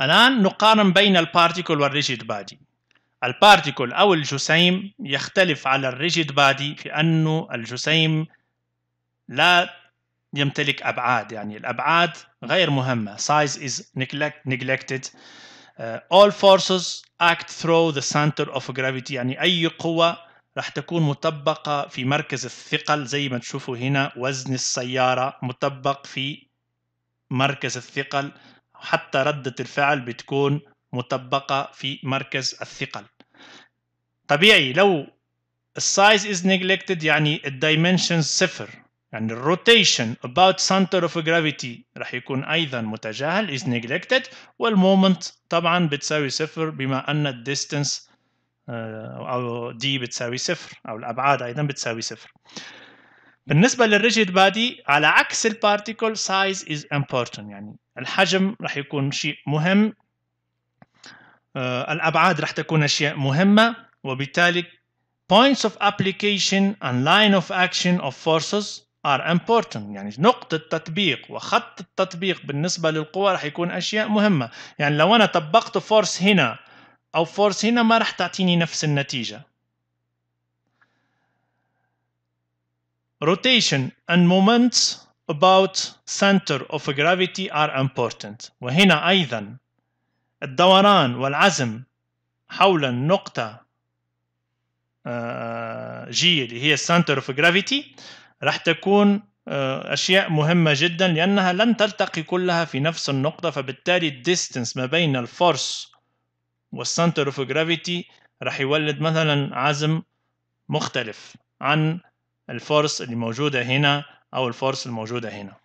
الآن نقارن بين البارتيكل والريجيد بادي البارتيكل أو الجسيم يختلف على الريجيد بادي في أنه الجسيم لا يمتلك أبعاد يعني الأبعاد غير مهمة size is neglect neglected uh, all forces act through the center of gravity يعني أي قوة راح تكون مطبقة في مركز الثقل زي ما تشوفوا هنا وزن السيارة مطبق في مركز الثقل حتى ردة الفعل بتكون مطبقة في مركز الثقل طبيعي لو السايز is neglected يعني الدايمنشن صفر يعني الروتيشن about center of gravity راح يكون أيضا متجاهل is neglected والمومنت طبعا بتساوي صفر بما أن الديستنس آه، أو دي بتساوي صفر أو الأبعاد أيضا بتساوي صفر بالنسبة للريجيد بادي على عكس البارتيكل سايز is important يعني الحجم راح يكون شيء مهم آه، الأبعاد راح تكون أشياء مهمة وبالتالي points of application and line of action of forces are important يعني نقطة تطبيق وخط التطبيق بالنسبة للقوى راح يكون أشياء مهمة يعني لو أنا طبقت فورس هنا أو فورس هنا ما راح تعطيني نفس النتيجة rotation and moments about center of gravity are important وهنا أيضا الدوران والعزم حول النقطة آه، G اللي هي center of gravity راح تكون آه، أشياء مهمة جدا لأنها لن تلتقي كلها في نفس النقطة فبالتالي distance ما بين الفورس والcenter of gravity راح يولد مثلا عزم مختلف عن الفورس اللي موجودة هنا أو الفورس الموجودة هنا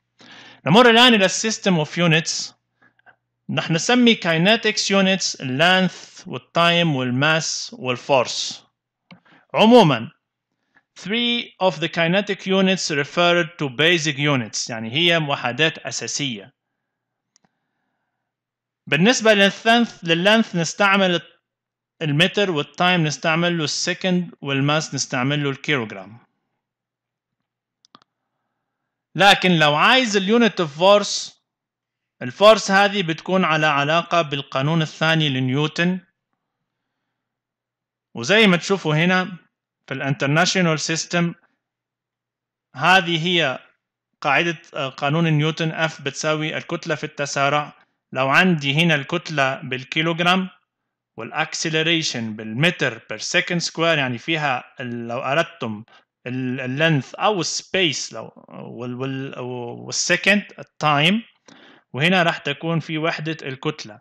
نمر الآن إلى السيستم أوف يونتس نحن نسمي كايناتكس يونتس اللانث والتايم والماس والفورس عموما three of the kinetic units referred to basic units يعني هي وحدات أساسية بالنسبة للثنث length نستعمل المتر والتايم نستعمل له السكند والماس نستعمل له الكيلوغرام لكن لو عايز اليونت اوف فورس الفورس هذه بتكون على علاقة بالقانون الثاني لنيوتن وزي ما تشوفوا هنا في الانترناشونال سيستم هذه هي قاعدة آه، قانون نيوتن اف بتساوي الكتلة في التسارع لو عندي هنا الكتلة بالكيلوغرام والاكسلريشن بالمتر بير سكند سكوير يعني فيها لو اردتم اللينث او السبيس لو والسكند التايم وهنا راح تكون في وحده الكتله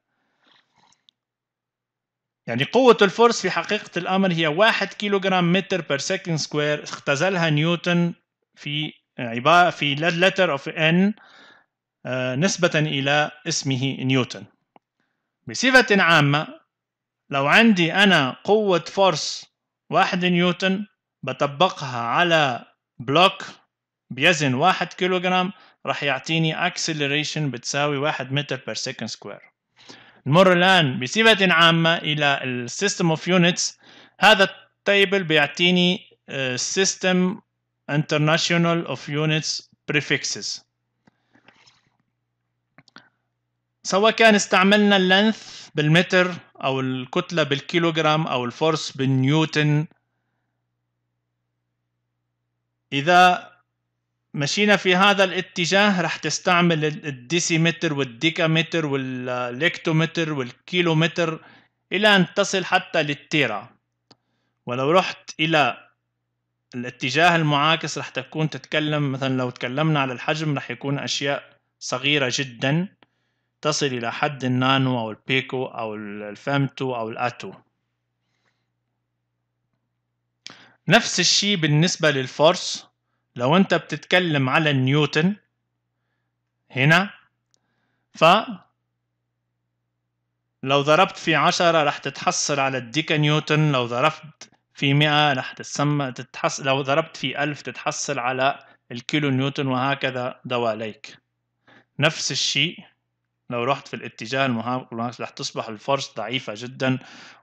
يعني قوة الفرس في حقيقة الأمر هي واحد كيلوغرام متر بير سكند سكوير اختزلها نيوتن في عبارة في لتر اوف ان نسبة إلى اسمه نيوتن بصفة عامة لو عندي أنا قوة فرس واحد نيوتن بطبقها على بلوك بيزن واحد كيلوغرام راح يعطيني acceleration بتساوي واحد متر بير second سكوير نمر الآن بصفة عامة إلى system of units هذا التابل بيعطيني آه، system international of units prefixes سواء كان استعملنا اللينث بالمتر أو الكتلة بالكيلوغرام أو الفورس بالنيوتن اذا مشينا في هذا الاتجاه راح تستعمل الديسيمتر والديكامتر والليكتومتر والكيلومتر الى ان تصل حتى للتيرا ولو رحت الى الاتجاه المعاكس راح تكون تتكلم مثلا لو تكلمنا على الحجم راح يكون اشياء صغيره جدا تصل الى حد النانو او البيكو او الفامتو او الاتو نفس الشيء بالنسبه للفورس لو انت بتتكلم على نيوتن هنا ف لو ضربت في عشرة راح تتحصل على الديكا نيوتن لو ضربت في مئة راح تتسمى تتحصل لو ضربت في ألف تتحصل على الكيلو نيوتن وهكذا دواليك نفس الشيء لو رحت في الاتجاه المناقص راح تصبح الفرص ضعيفة جدا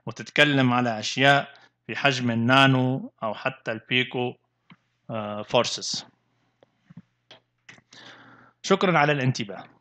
وتتكلم على أشياء في حجم النانو أو حتى البيكو فورسز آه، شكرا على الانتباه